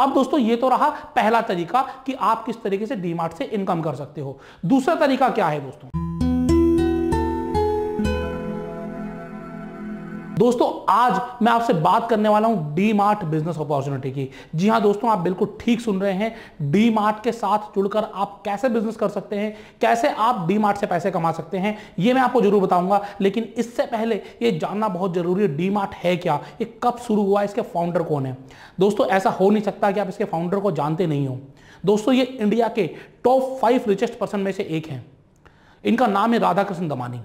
अब दोस्तों ये तो रहा पहला तरीका कि आप किस तरीके से डीमार्ट से इनकम कर सकते हो दूसरा तरीका क्या है दोस्तों दोस्तों आज मैं आपसे बात करने वाला हूं डी मार्ट बिजनेस अपॉर्चुनिटी की जी हां दोस्तों आप बिल्कुल ठीक सुन रहे हैं डी मार्ट के साथ जुड़कर आप कैसे बिजनेस कर सकते हैं कैसे आप डी मार्ट से पैसे कमा सकते हैं ये मैं आपको जरूर बताऊंगा लेकिन इससे पहले ये जानना बहुत जरूरी है डी मार्ट है क्या ये कब शुरू हुआ इसके फाउंडर कौन है दोस्तों ऐसा हो नहीं सकता कि आप इसके फाउंडर को जानते नहीं हो दोस्तों ये इंडिया के टॉप फाइव रिचेस्ट पर्सन में से एक है इनका नाम है राधाकृष्ण दमानी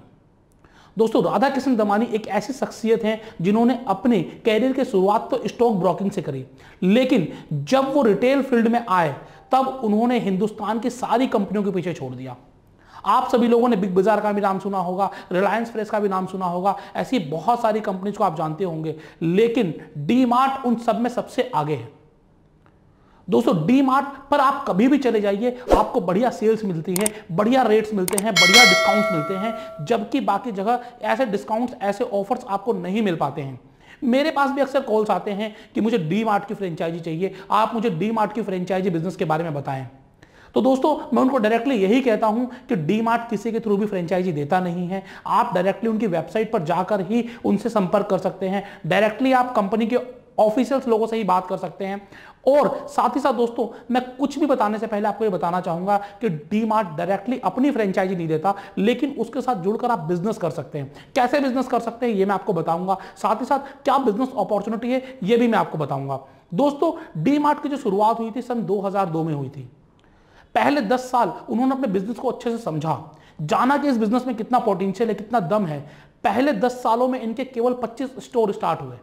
दोस्तों राधा कृष्ण दमानी एक ऐसी शख्सियत हैं जिन्होंने अपने कैरियर की शुरुआत तो स्टॉक ब्रोकिंग से करी लेकिन जब वो रिटेल फील्ड में आए तब उन्होंने हिंदुस्तान की सारी कंपनियों के पीछे छोड़ दिया आप सभी लोगों ने बिग बाजार का भी नाम सुना होगा रिलायंस फ्रेश का भी नाम सुना होगा ऐसी बहुत सारी कंपनीज को आप जानते होंगे लेकिन डी मार्ट उन सब में सबसे आगे है दोस्तों डी मार्ट पर आप कभी भी चले जाइए आपको बढ़िया सेल्स मिलती है बढ़िया रेट्स मिलते हैं बढ़िया डिस्काउंट्स मिलते हैं जबकि बाकी जगह ऐसे डिस्काउंट्स ऐसे ऑफर्स आपको नहीं मिल पाते हैं मेरे पास भी अक्सर कॉल्स आते हैं कि मुझे डी मार्ट की फ्रेंचाइजी चाहिए आप मुझे डी मार्ट की फ्रेंचाइजी बिजनेस के बारे में बताएं तो दोस्तों मैं उनको डायरेक्टली यही कहता हूं कि डी मार्ट किसी के थ्रू भी फ्रेंचाइजी देता नहीं है आप डायरेक्टली उनकी वेबसाइट पर जाकर ही उनसे संपर्क कर सकते हैं डायरेक्टली आप कंपनी के ऑफिशियल्स लोगों से ही बात कर सकते हैं और साथ ही साथ दोस्तों मैं कुछ भी बताने से पहले आपको ये बताना चाहूंगा कि डी डायरेक्टली अपनी फ्रेंचाइजी नहीं देता लेकिन उसके साथ जुड़कर आप बिजनेस कर सकते हैं कैसे बिजनेस कर सकते हैं ये मैं आपको बताऊंगा साथ ही साथ क्या बिजनेस अपॉर्चुनिटी है ये भी मैं आपको बताऊंगा दोस्तों डी की जो शुरुआत हुई थी सन दो में हुई थी पहले दस साल उन्होंने अपने बिजनेस को अच्छे से समझा जाना कि इस बिजनेस में कितना पोटेंशियल है कितना दम है पहले दस सालों में इनके केवल पच्चीस स्टोर स्टार्ट हुए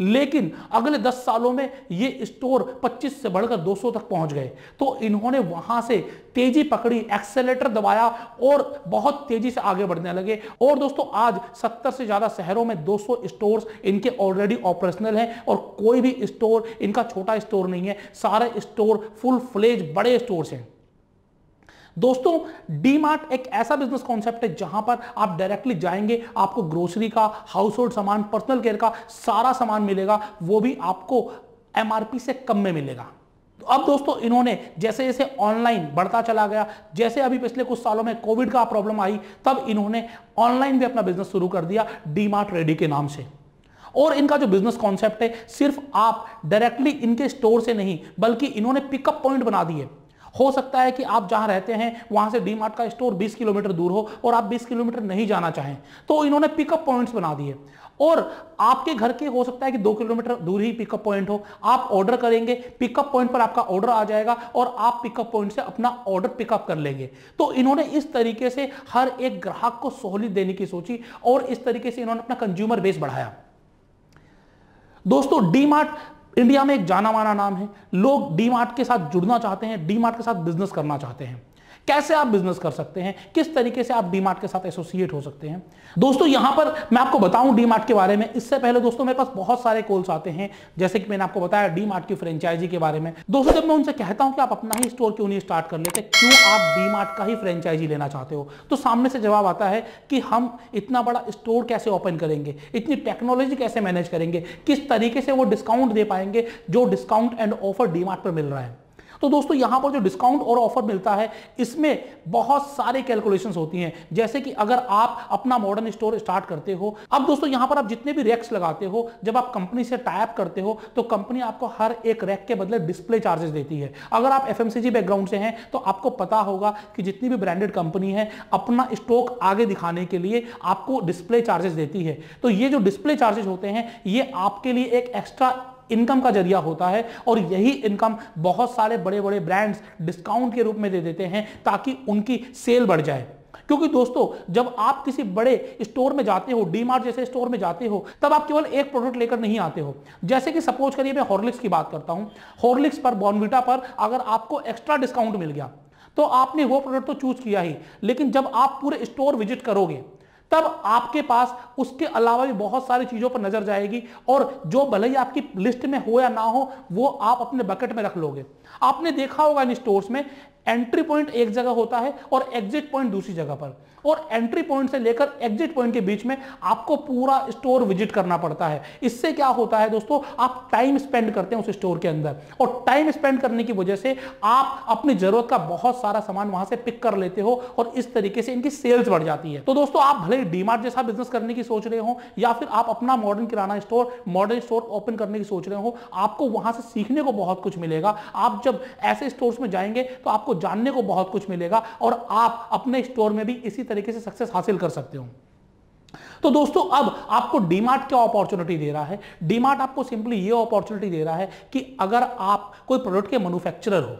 लेकिन अगले 10 सालों में ये स्टोर 25 से बढ़कर 200 तक पहुंच गए तो इन्होंने वहां से तेजी पकड़ी एक्सेलेटर दबाया और बहुत तेजी से आगे बढ़ने लगे और दोस्तों आज 70 से ज्यादा शहरों में 200 स्टोर्स इनके ऑलरेडी ऑपरेशनल हैं और कोई भी स्टोर इनका छोटा स्टोर नहीं है सारे स्टोर फुल फ्लेज बड़े स्टोर हैं दोस्तों डी मार्ट एक ऐसा बिजनेस कॉन्सेप्ट है जहां पर आप डायरेक्टली जाएंगे आपको ग्रोसरी का हाउस होल्ड सामान पर्सनल केयर का सारा सामान मिलेगा वो भी आपको एमआरपी से कम में मिलेगा तो अब दोस्तों इन्होंने जैसे जैसे ऑनलाइन बढ़ता चला गया जैसे अभी पिछले कुछ सालों में कोविड का प्रॉब्लम आई तब इन्होंने ऑनलाइन भी अपना बिजनेस शुरू कर दिया डी मार्ट रेडी के नाम से और इनका जो बिजनेस कॉन्सेप्ट है सिर्फ आप डायरेक्टली इनके स्टोर से नहीं बल्कि इन्होंने पिकअप पॉइंट बना दिए हो सकता है कि आप जहां रहते हैं वहां से डी का स्टोर 20 किलोमीटर दूर हो और आप 20 किलोमीटर नहीं जाना चाहें तो इन्होंने पिकअप पॉइंट्स बना दिए और आपके घर के हो सकता है कि दो किलोमीटर दूर ही पिकअप पॉइंट हो आप ऑर्डर करेंगे पिकअप पॉइंट पर आपका ऑर्डर आ जाएगा और आप पिकअप पॉइंट से अपना ऑर्डर पिकअप कर लेंगे तो इन्होंने इस तरीके से हर एक ग्राहक को सहूलियत देने की सोची और इस तरीके से इन्होंने अपना कंज्यूमर बेस बढ़ाया दोस्तों डीमार्ट इंडिया में एक जाना माना नाम है लोग डी के साथ जुड़ना चाहते हैं डी के साथ बिजनेस करना चाहते हैं कैसे आप बिजनेस कर सकते हैं किस तरीके से आप डीमार्ट के साथ एसोसिएट हो सकते हैं दोस्तों यहां पर मैं आपको बताऊं डीमार्ट के बारे में इससे पहले दोस्तों मेरे पास बहुत सारे कॉल्स आते हैं जैसे कि मैंने आपको बताया डीमार्ट की फ्रेंचाइजी के बारे में दोस्तों जब मैं उनसे कहता हूं कि आप अपना ही स्टोर क्यों नहीं स्टार्ट कर लेते क्यों आप डीमार्ट का ही फ्रेंचाइजी लेना चाहते हो तो सामने से जवाब आता है कि हम इतना बड़ा स्टोर कैसे ओपन करेंगे इतनी टेक्नोलॉजी कैसे मैनेज करेंगे किस तरीके से वो डिस्काउंट दे पाएंगे जो डिस्काउंट एंड ऑफर डीमार्ट पर मिल रहा है तो दोस्तों यहां पर जो डिस्काउंट और ऑफर मिलता है इसमें बहुत सारे कैलकुलेशन होती हैं जैसे कि अगर आप अपना मॉडर्न स्टोर स्टार्ट करते हो अब दोस्तों यहां पर आप जितने भी रैक्स लगाते हो जब आप कंपनी से टाइप करते हो तो कंपनी आपको हर एक रैक के बदले डिस्प्ले चार्जेस देती है अगर आप एफ बैकग्राउंड से हैं तो आपको पता होगा कि जितनी भी ब्रांडेड कंपनी है अपना स्टॉक आगे दिखाने के लिए आपको डिस्प्ले चार्जेस देती है तो ये जो डिस्प्ले चार्जेस होते हैं ये आपके लिए एक एक्स्ट्रा इनकम का जरिया होता है और यही इनकम बहुत सारे बड़े बड़े ब्रांड्स डिस्काउंट के रूप में दे देते हैं ताकि उनकी सेल बढ़ जाए क्योंकि दोस्तों जब आप किसी बड़े स्टोर में जाते हो डीमार्ट जैसे स्टोर में जाते हो तब आप केवल एक प्रोडक्ट लेकर नहीं आते हो जैसे कि सपोज करिए मैं हॉर्लिक्स की बात करता हूं हॉर्लिक्स पर बॉर्नविटा पर अगर आपको एक्स्ट्रा डिस्काउंट मिल गया तो आपने वो प्रोडक्ट तो चूज किया ही लेकिन जब आप पूरे स्टोर विजिट करोगे तब आपके पास उसके अलावा भी बहुत सारी चीजों पर नजर जाएगी और जो भले ही आपकी लिस्ट में हो या ना हो वो आप अपने बकेट में रख लोगे आपने देखा होगा इन स्टोर्स में एंट्री पॉइंट एक जगह होता है और एग्जिट पॉइंट दूसरी जगह पर और एंट्री पॉइंट से लेकर एग्जिट पॉइंट के बीच में आपको पूरा स्टोर विजिट करना पड़ता है इससे क्या होता है दोस्तों आप टाइम स्पेंड करते हैं उस स्टोर के अंदर और टाइम स्पेंड करने की वजह से आप अपनी जरूरत का बहुत सारा सामान वहां से पिक कर लेते हो और इस तरीके से इनकी सेल्स बढ़ जाती है तो दोस्तों आप भले डीमार्ट जैसा बिजनेस करने की सोच रहे हो या फिर आप अपना modern kirana store modern store open करने की सोच रहे हो आपको वहां से सीखने को बहुत कुछ मिलेगा आप जब ऐसे स्टोर में जाएंगे तो आपको जानने को बहुत कुछ मिलेगा और आप अपने स्टोर में भी इसी तरीके से सक्सेस हासिल कर सकते हो तो दोस्तों अब आपको डीमार्ट क्या अपॉर्चुनिटी दे रहा है डीमार्ट आपको सिंपली ये अपॉर्चुनिटी दे रहा है कि अगर आप कोई प्रोडक्ट के मैन्युफैक्चरर हो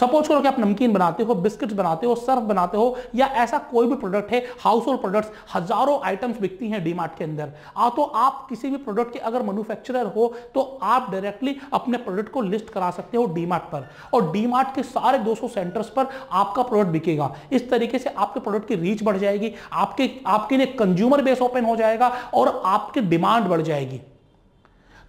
सपोज करो कि आप नमकीन बनाते हो बिस्किट्स बनाते हो सर्फ बनाते हो या ऐसा कोई भी प्रोडक्ट है हाउस होल्ड प्रोडक्ट्स हजारों आइटम्स बिकती हैं डीमार्ट के अंदर आ तो आप किसी भी प्रोडक्ट के अगर मैन्युफैक्चरर हो तो आप डायरेक्टली अपने प्रोडक्ट को लिस्ट करा सकते हो डीमार्ट पर और डीमार्ट के सारे 200 सेंटर्स पर आपका प्रोडक्ट बिकेगा इस तरीके से आपके प्रोडक्ट की रीच बढ़ जाएगी आपके आपके लिए कंज्यूमर बेस ओपन हो जाएगा और आपकी डिमांड बढ़ जाएगी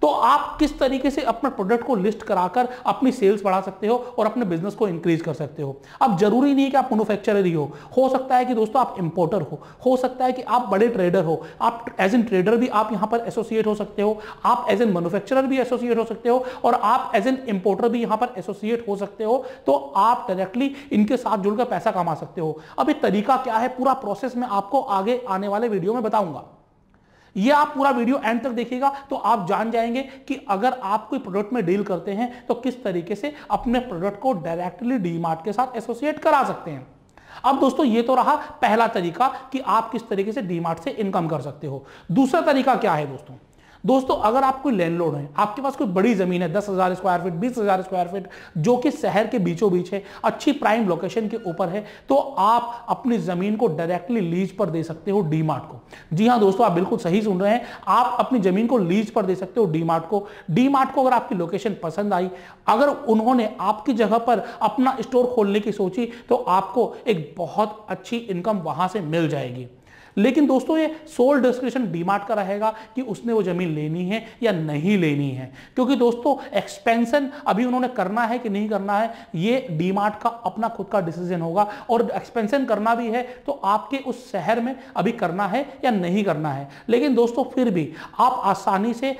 तो आप किस तरीके से अपने प्रोडक्ट को लिस्ट कराकर अपनी सेल्स बढ़ा सकते हो और अपने बिजनेस को इंक्रीज कर सकते हो अब जरूरी नहीं कि आप मैनुफैक्चरर ही हो हो सकता है कि दोस्तों आप इंपोर्टर हो हो सकता है कि आप बड़े ट्रेडर हो आप एज एन ट्रेडर भी आप यहां पर एसोसिएट हो सकते हो आप एज एन मैनुफैक्चरर भी एसोसिएट हो सकते हो और आप एज एन इंपोर्टर भी यहां पर एसोसिएट हो सकते हो तो आप डायरेक्टली इनके साथ जुड़कर पैसा कमा सकते हो अब ये तरीका क्या है पूरा प्रोसेस मैं आपको आगे आने वाले वीडियो में बताऊंगा ये आप पूरा वीडियो एंड तक देखिएगा तो आप जान जाएंगे कि अगर आप कोई प्रोडक्ट में डील करते हैं तो किस तरीके से अपने प्रोडक्ट को डायरेक्टली डीमार्ट के साथ एसोसिएट करा सकते हैं अब दोस्तों ये तो रहा पहला तरीका कि आप किस तरीके से डीमार्ट से इनकम कर सकते हो दूसरा तरीका क्या है दोस्तों दोस्तों अगर आप कोई लैंडलॉर्ड है आपके पास कोई बड़ी जमीन है दस हजार स्क्वायर फीट बीस हजार स्क्वायर फीट जो कि शहर के बीचों बीच है अच्छी प्राइम लोकेशन के ऊपर है तो आप अपनी जमीन को डायरेक्टली लीज पर दे सकते हो डीमार्ट को जी हाँ दोस्तों आप बिल्कुल सही सुन रहे हैं आप अपनी जमीन को लीज पर दे सकते हो डीमार्ट को डीमार्ट को अगर आपकी लोकेशन पसंद आई अगर उन्होंने आपकी जगह पर अपना स्टोर खोलने की सोची तो आपको एक बहुत अच्छी इनकम वहां से मिल जाएगी लेकिन दोस्तों ये सोल डिस्क्रिप्शन डीमार्ट का रहेगा कि उसने वो जमीन लेनी है या नहीं लेनी है क्योंकि दोस्तों एक्सपेंशन अभी उन्होंने करना है कि नहीं करना है ये डीमार्ट का अपना खुद का डिसीजन होगा और एक्सपेंशन करना भी है तो आपके उस शहर में अभी करना है या नहीं करना है लेकिन दोस्तों फिर भी आप आसानी से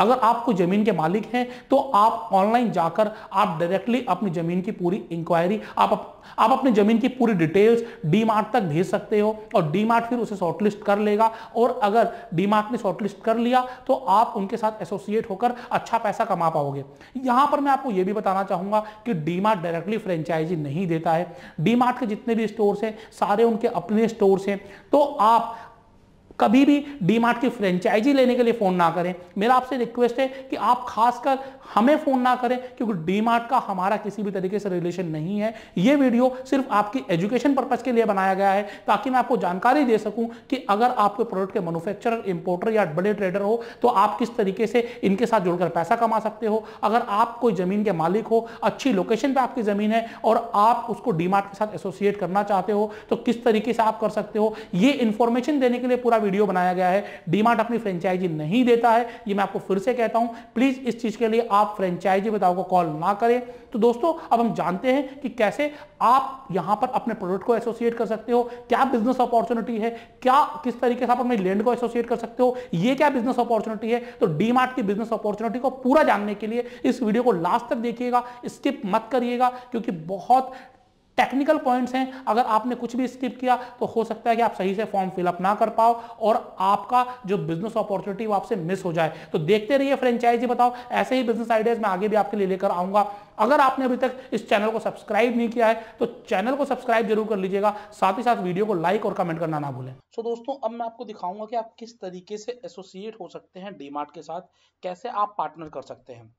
अगर आप कोई जमीन के मालिक हैं तो आप ऑनलाइन जाकर आप डायरेक्टली अपनी जमीन की पूरी इंक्वायरी आप आप अपनी जमीन की पूरी डिटेल्स डी मार्ट तक भेज सकते हो और डी मार्ट फिर उसे शॉर्टलिस्ट कर लेगा और अगर डी मार्ट ने शॉर्टलिस्ट कर लिया तो आप उनके साथ एसोसिएट होकर अच्छा पैसा कमा पाओगे यहां पर मैं आपको यह भी बताना चाहूंगा कि डी मार्ट डायरेक्टली फ्रेंचाइजी नहीं देता है डी मार्ट के जितने भी स्टोर्स हैं सारे उनके अपने स्टोर्स हैं तो आप कभी भी डीमार्ट की फ्रेंचाइजी लेने के लिए फ़ोन ना करें मेरा आपसे रिक्वेस्ट है कि आप खासकर हमें फ़ोन ना करें क्योंकि डीमार्ट का हमारा किसी भी तरीके से रिलेशन नहीं है ये वीडियो सिर्फ आपकी एजुकेशन पर्पज़ के लिए बनाया गया है ताकि मैं आपको जानकारी दे सकूं कि अगर आपके प्रोडक्ट के मैनुफैक्चर इंपोर्टर या बड़े ट्रेडर हो तो आप किस तरीके से इनके साथ जुड़कर पैसा कमा सकते हो अगर आप कोई ज़मीन के मालिक हो अच्छी लोकेशन पर आपकी ज़मीन है और आप उसको डीमार्ट के साथ एसोसिएट करना चाहते हो तो किस तरीके से आप कर सकते हो ये इंफॉर्मेशन देने के लिए पूरा का वीडियो बनाया गया है डीमार्ट अपनी फ्रेंचाइजी नहीं देता है ये मैं आपको फिर से कहता हूं प्लीज इस चीज के लिए आप फ्रेंचाइजी बताओ को कॉल ना करें तो दोस्तों अब हम जानते हैं कि कैसे आप यहां पर अपने प्रोडक्ट को एसोसिएट कर सकते हो क्या बिजनेस अपॉर्चुनिटी है क्या किस तरीके से आप अपने लैंड को एसोसिएट कर सकते हो ये क्या बिजनेस अपॉर्चुनिटी है तो डीमार्ट की बिजनेस अपॉर्चुनिटी को पूरा जानने के लिए इस वीडियो को लास्ट तक देखिएगा स्किप मत करिएगा क्योंकि बहुत टेक्निकल पॉइंट्स हैं अगर आपने कुछ भी स्किप किया तो हो सकता है कि आप सही से फॉर्म फिलअप ना कर पाओ और आपका जो बिजनेस अपॉर्चुनिटी वो आपसे मिस हो जाए तो देखते रहिए फ्रेंचाइजी बताओ ऐसे ही बिजनेस आइडियाज मैं आगे भी आपके लिए लेकर आऊंगा अगर आपने अभी तक इस चैनल को सब्सक्राइब नहीं किया है तो चैनल को सब्सक्राइब जरूर कर लीजिएगा साथ ही साथ वीडियो को लाइक और कमेंट करना ना भूलें सो so, दोस्तों अब मैं आपको दिखाऊंगा कि आप किस तरीके से एसोसिएट हो सकते हैं डीमार्ट के साथ कैसे आप पार्टनर कर सकते हैं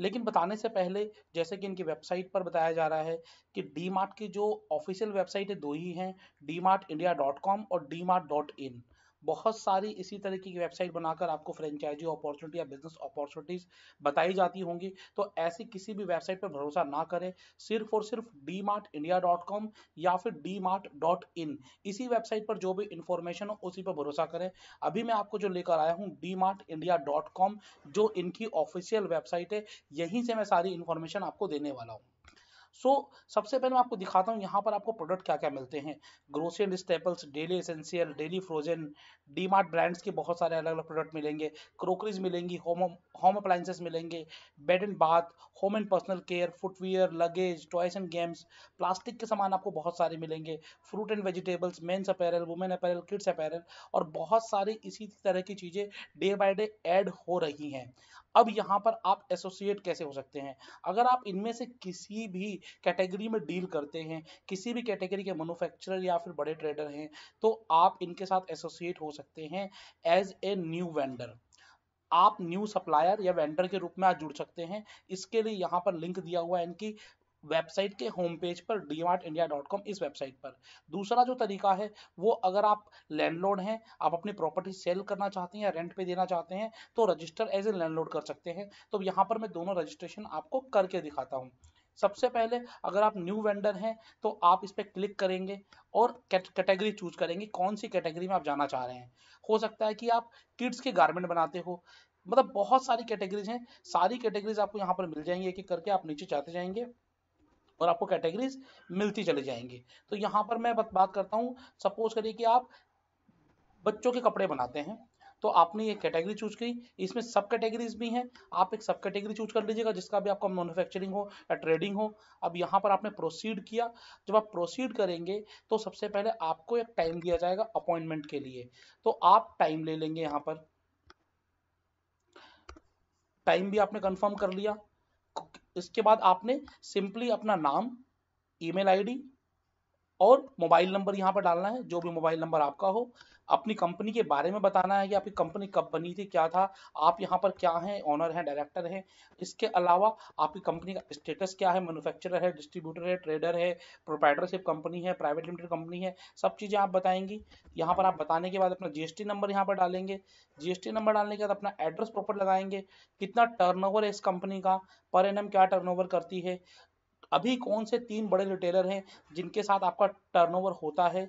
लेकिन बताने से पहले जैसे कि इनकी वेबसाइट पर बताया जा रहा है कि डी की जो ऑफिशियल वेबसाइट है दो ही हैं डी इंडिया डॉट कॉम और डी डॉट इन बहुत सारी इसी तरह की वेबसाइट बनाकर आपको फ्रेंचाइजी अपॉर्चुनिटी या बिजनेस अपॉर्चुनिटीज बताई जाती होंगी तो ऐसी किसी भी वेबसाइट पर भरोसा ना करें सिर्फ और सिर्फ डी या फिर डी इसी वेबसाइट पर जो भी इंफॉर्मेशन हो उसी पर भरोसा करें अभी मैं आपको जो लेकर आया हूँ डी जो इनकी ऑफिशियल वेबसाइट है यहीं से मैं सारी इंफॉर्मेशन आपको देने वाला हूँ सो so, सबसे पहले मैं आपको दिखाता हूँ यहाँ पर आपको प्रोडक्ट क्या क्या मिलते हैं grocery and staples daily essential daily frozen D mart brands के बहुत सारे अलग अलग प्रोडक्ट मिलेंगे क्रोकरीज मिलेंगी होम होम अप्लाइंसेस मिलेंगे bed and bath home and personal care footwear luggage toys and games plastic के सामान आपको बहुत सारे मिलेंगे fruit and vegetables men's apparel women apparel kids apparel और बहुत सारी इसी तरह की चीज़ें डे बाय डे ऐड हो रही हैं अब यहाँ पर आप एसोसिएट कैसे हो सकते हैं अगर आप इनमें से किसी भी कैटेगरी में डील करते हैं किसी भी कैटेगरी के मैनुफैक्चरर या फिर बड़े ट्रेडर हैं तो आप इनके साथ एसोसिएट हो सकते हैं एज ए न्यू वेंडर आप न्यू सप्लायर या वेंडर के रूप में आज जुड़ सकते हैं इसके लिए यहाँ पर लिंक दिया हुआ है इनकी वेबसाइट के होम पेज पर डी इस वेबसाइट पर दूसरा जो तरीका है वो अगर आप लैंडलॉर्ड हैं आप अपनी प्रॉपर्टी सेल करना चाहते हैं या रेंट पे देना चाहते हैं तो रजिस्टर एज ए लैंडलॉर्ड कर सकते हैं तो यहाँ पर मैं दोनों रजिस्ट्रेशन आपको करके दिखाता हूँ सबसे पहले अगर आप न्यू वेंडर हैं तो आप इस पर क्लिक करेंगे और कैटेगरी चूज करेंगे कौन सी कैटेगरी में आप जाना चाह रहे हैं हो सकता है कि आप किड्स के गारमेंट बनाते हो मतलब बहुत सारी कैटेगरीज हैं सारी कैटेगरीज आपको यहाँ पर मिल जाएंगी एक एक करके आप नीचे जाते जाएंगे और आपको कैटेगरीज मिलती चली जाएंगी तो यहाँ पर मैं बात करता हूँ सपोज करिए कि आप बच्चों के कपड़े बनाते हैं तो आपने ये कैटेगरी चूज की इसमें सब कैटेगरीज भी हैं आप एक सब कैटेगरी चूज कर लीजिएगा जिसका भी आपका मैनुफैक्चरिंग हो या ट्रेडिंग हो अब यहाँ पर आपने प्रोसीड किया जब आप प्रोसीड करेंगे तो सबसे पहले आपको एक टाइम दिया जाएगा अपॉइंटमेंट के लिए तो आप टाइम ले लेंगे यहाँ पर टाइम भी आपने कंफर्म कर लिया इसके बाद आपने सिंपली अपना नाम ईमेल आईडी और मोबाइल नंबर यहाँ पर डालना है जो भी मोबाइल नंबर आपका हो अपनी कंपनी के बारे में बताना है कि आपकी कंपनी कब बनी थी क्या था आप यहाँ पर क्या हैं ऑनर हैं डायरेक्टर हैं इसके अलावा आपकी कंपनी का स्टेटस क्या है मैन्युफैक्चरर है डिस्ट्रीब्यूटर है ट्रेडर है प्रोप्राइटरशिप कंपनी है प्राइवेट लिमिटेड कंपनी है सब चीज़ें आप बताएंगी यहाँ पर आप बताने के बाद अपना जी नंबर यहाँ पर डालेंगे जी नंबर डालने के बाद अपना एड्रेस प्रॉपर लगाएंगे कितना टर्न है इस कंपनी का पर एन क्या टर्न करती है अभी कौन से तीन बड़े रिटेलर हैं जिनके साथ आपका टर्नओवर होता है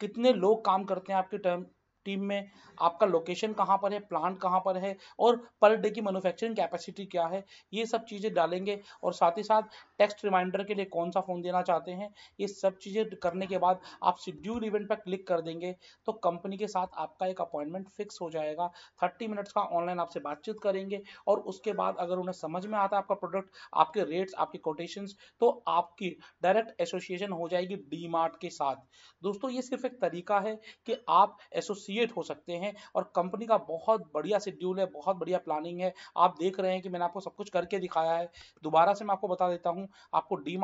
कितने लोग काम करते हैं आपके टर्म टीम में आपका लोकेशन कहाँ पर है प्लांट कहाँ पर है और पर डे की मैन्युफैक्चरिंग कैपेसिटी क्या है ये सब चीज़ें डालेंगे और साथ ही साथ टेक्स्ट रिमाइंडर के लिए कौन सा फ़ोन देना चाहते हैं ये सब चीज़ें करने के बाद आप शेड्यूल इवेंट पर क्लिक कर देंगे तो कंपनी के साथ आपका एक अपॉइंटमेंट फिक्स हो जाएगा थर्टी मिनट्स का ऑनलाइन आपसे बातचीत करेंगे और उसके बाद अगर उन्हें समझ में आता है आपका प्रोडक्ट आपके रेट्स आपके कोटेशन तो आपकी डायरेक्ट एसोसिएशन हो जाएगी डी के साथ दोस्तों ये सिर्फ एक तरीका है कि आप एसोसिए नेगोशिएट हो सकते हैं और कंपनी का बहुत बढ़िया शेड्यूल है बहुत बढ़िया प्लानिंग है आप देख रहे हैं कि मैंने आपको सब कुछ करके दिखाया है दोबारा से मैं आपको बता देता हूँ आपको डी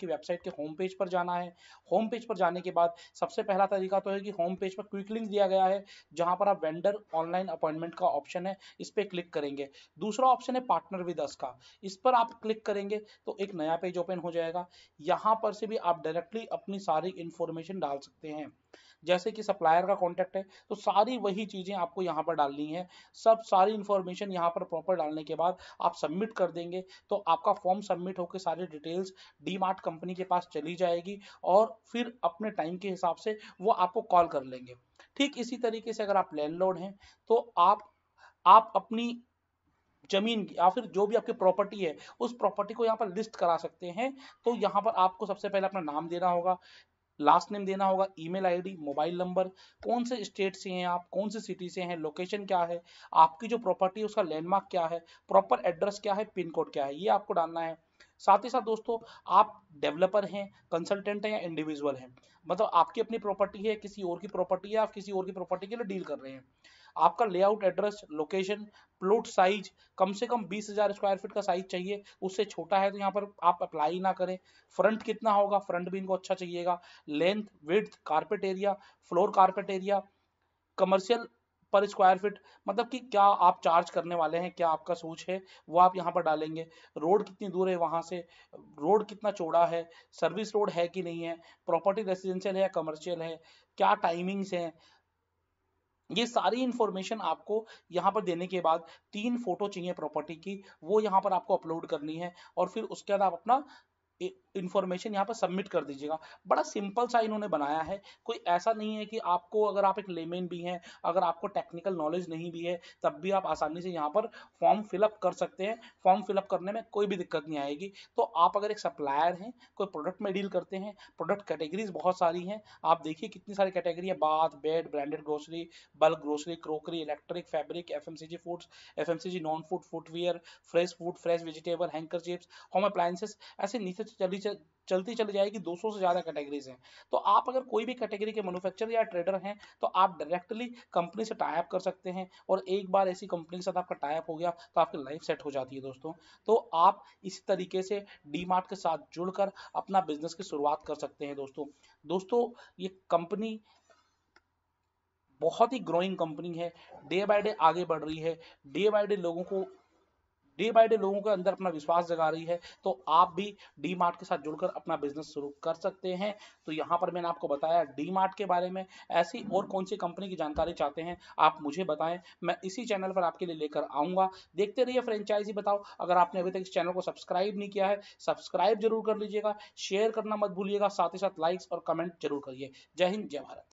की वेबसाइट के होम पेज पर जाना है होम पेज पर जाने के बाद सबसे पहला तरीका तो है कि होम पेज पर क्विक लिंक दिया गया है जहाँ पर आप वेंडर ऑनलाइन अपॉइंटमेंट का ऑप्शन है इस पर क्लिक करेंगे दूसरा ऑप्शन है पार्टनर विद अस का इस पर आप क्लिक करेंगे तो एक नया पेज ओपन हो जाएगा यहाँ पर से भी आप डायरेक्टली अपनी सारी इंफॉर्मेशन डाल सकते हैं जैसे कि सप्लायर का कॉन्टैक्ट है तो सारी वही चीज़ें आपको यहाँ पर डालनी है सब सारी इन्फॉर्मेशन यहाँ पर प्रॉपर डालने के बाद आप सबमिट कर देंगे तो आपका फॉर्म सबमिट होकर सारी डिटेल्स डी कंपनी के पास चली जाएगी और फिर अपने टाइम के हिसाब से वो आपको कॉल कर लेंगे ठीक इसी तरीके से अगर आप लैंड हैं तो आप आप अपनी जमीन या फिर जो भी आपकी प्रॉपर्टी है उस प्रॉपर्टी को यहाँ पर लिस्ट करा सकते हैं तो यहाँ पर आपको सबसे पहले अपना नाम देना होगा लास्ट नेम देना होगा ईमेल आईडी मोबाइल नंबर कौन से स्टेट से हैं आप कौन से सिटी से हैं लोकेशन क्या है आपकी जो प्रॉपर्टी उसका लैंडमार्क क्या है प्रॉपर एड्रेस क्या है पिन कोड क्या है ये आपको डालना है साथ ही साथ दोस्तों आप डेवलपर हैं कंसल्टेंट हैं या इंडिविजुअल हैं मतलब आपकी अपनी प्रॉपर्टी है किसी और की प्रॉपर्टी है आप किसी और की प्रॉपर्टी के लिए डील कर रहे हैं आपका layout address location plot size कम से कम बीस हजार स्क्वायर फीट का साइज चाहिए उससे छोटा है तो यहाँ पर आप अप्लाई ना करें फ्रंट कितना होगा फ्रंट भी इनको अच्छा चाहिएगा length with carpet area floor carpet area commercial पर स्क्वायर फीट मतलब कि क्या आप चार्ज करने वाले हैं क्या आपका सोच है वो आप यहाँ पर डालेंगे रोड कितनी दूर है वहाँ से रोड कितना चौड़ा है सर्विस रोड है कि नहीं है प्रॉपर्टी रेसिडेंशियल है कमर्शियल है क्या टाइमिंग्स हैं ये सारी इंफॉर्मेशन आपको यहाँ पर देने के बाद तीन फोटो चाहिए प्रॉपर्टी की वो यहाँ पर आपको अपलोड करनी है और फिर उसके बाद आप अपना इन्फॉर्मेशन यहाँ पर सबमिट कर दीजिएगा बड़ा सिंपल सा इन्होंने बनाया है कोई ऐसा नहीं है कि आपको अगर आप एक लेमेन भी हैं अगर आपको टेक्निकल नॉलेज नहीं भी है तब भी आप आसानी से यहाँ पर फॉर्म फिलअप कर सकते हैं फॉर्म फिलअप करने में कोई भी दिक्कत नहीं आएगी तो आप अगर एक सप्लायर हैं कोई प्रोडक्ट में डील करते हैं प्रोडक्ट कैटेगरीज बहुत सारी हैं आप देखिए कितनी सारी कैटेगरी है bath bed branded grocery bulk grocery crockery electric fabric F foods F non food footwear fresh food fresh vegetable हैंकर चिप्स होम अप्लाइंसेस ऐसे नीचे चली चल, चलती चली जाएगी 200 से ज़्यादा कैटेगरीज हैं तो आप अगर कोई भी कैटेगरी के मैनुफैक्चर या ट्रेडर हैं तो आप डायरेक्टली कंपनी से टाइप कर सकते हैं और एक बार ऐसी कंपनी के साथ आपका टाइप हो गया तो आपकी लाइफ सेट हो जाती है दोस्तों तो आप इस तरीके से डी के साथ जुड़कर अपना बिजनेस की शुरुआत कर सकते हैं दोस्तों दोस्तों ये कंपनी बहुत ही ग्रोइंग कंपनी है डे बाय डे आगे बढ़ रही है डे बाय डे लोगों को डे बाय डे लोगों के अंदर अपना विश्वास जगा रही है तो आप भी डी मार्ट के साथ जुड़कर अपना बिजनेस शुरू कर सकते हैं तो यहाँ पर मैंने आपको बताया डी मार्ट के बारे में ऐसी और कौन सी कंपनी की जानकारी चाहते हैं आप मुझे बताएं मैं इसी चैनल पर आपके लिए लेकर आऊँगा देखते रहिए फ्रेंचाइजी बताओ अगर आपने अभी तक इस चैनल को सब्सक्राइब नहीं किया है सब्सक्राइब जरूर कर लीजिएगा शेयर करना मत भूलिएगा साथ ही साथ लाइक्स और कमेंट जरूर करिए जय हिंद जय भारत